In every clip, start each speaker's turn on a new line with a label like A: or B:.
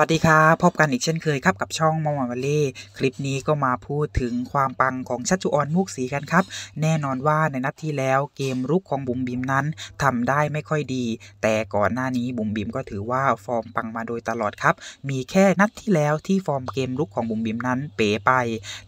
A: สวัสดีครับพบกันอีกเช่นเคยครับ กับช่องมอมวันเล่คลิปนี้ก็มาพูดถึงความปังของชัชจุออนมุกสีกันครับ แน่นอนว่าในนัดที่แล้วเกมรุกของบุ๋มบิมนั้นทำได้ไม่ค่อยดี แต่ก่อนหน้านี้บุ๋มบิมก็ถือว่าฟอร์มปังมาโดยตลอดครับมีแค่นัดที่แล้วที่ฟอร์มเกมรุกของบุ๋มบิมนั้นเป๋ไป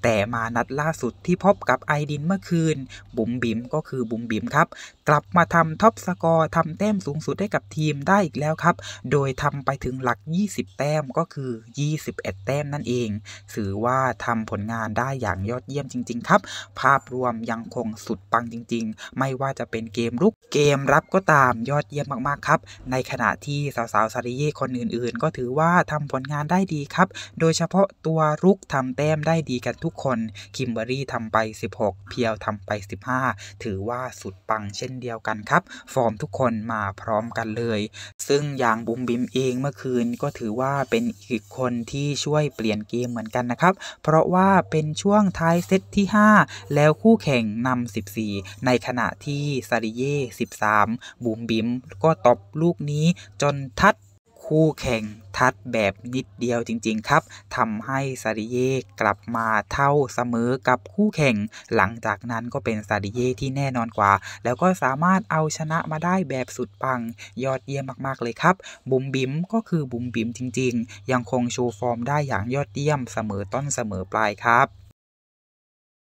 A: แต่มานัดล่าสุดที่พบกับไอดินเมื่อคืน บุ๋มบิมก็คือบุ๋มบิมครับกลับมาทำท็อปสกอร์ทำแต้มสูงสุดให้กับทีมได้อีกแล้วครับ โดยทำไปถึงหลัก20แต้มมก็คือ 21 แต้มนั่นเอง ถือว่าทำผลงานได้อย่างยอดเยี่ยมจริงๆ ครับ ภาพรวมยังคงสุดปังจริงๆ ไม่ว่าจะเป็นเกมลุกเกมรับก็ตามยอดเยี่ยมมากๆครับ ในขณะที่สาวๆ ซาริเย่คนอื่นๆ ก็ถือว่าทำผลงานได้ดีครับ โดยเฉพาะตัวรุกทำแต้มได้ดีกันทุกคน คิมเบอรี่ทำไป 16 เพียวทำไป 15 ถือว่าสุดปังเช่นเดียวกันครับ ฟอร์มทุกคนมาพร้อมกันเลย ซึ่งอย่างบุมบิมเองเมื่อคืน ก็ถือว่าเป็นอีกคนที่ช่วยเปลี่ยนเกมเหมือนกันนะครับ เพราะว่าเป็นช่วงท้ายเซตที่ 5 แล้วคู่แข่งนำ 14 ในขณะที่ซาริเย่ 13 บูมบิมก็ตบลูกนี้จนทัดคู่แข่งทัดแบบนิดเดียวจริง ๆ ครับทำให้ซาดิเยกลับมาเท่าเสมอกับคู่แข่ง หลังจากนั้นก็เป็นซาดิเยที่แน่นอนกว่า แล้วก็สามารถเอาชนะมาได้แบบสุดปัง ยอดเยี่ยมมากๆเลยครับ บุมบิมก็คือบุมบิมจริง ๆ ยังคงโชว์ฟอร์มได้อย่างยอดเยี่ยมเสมอต้นเสมอปลายครับ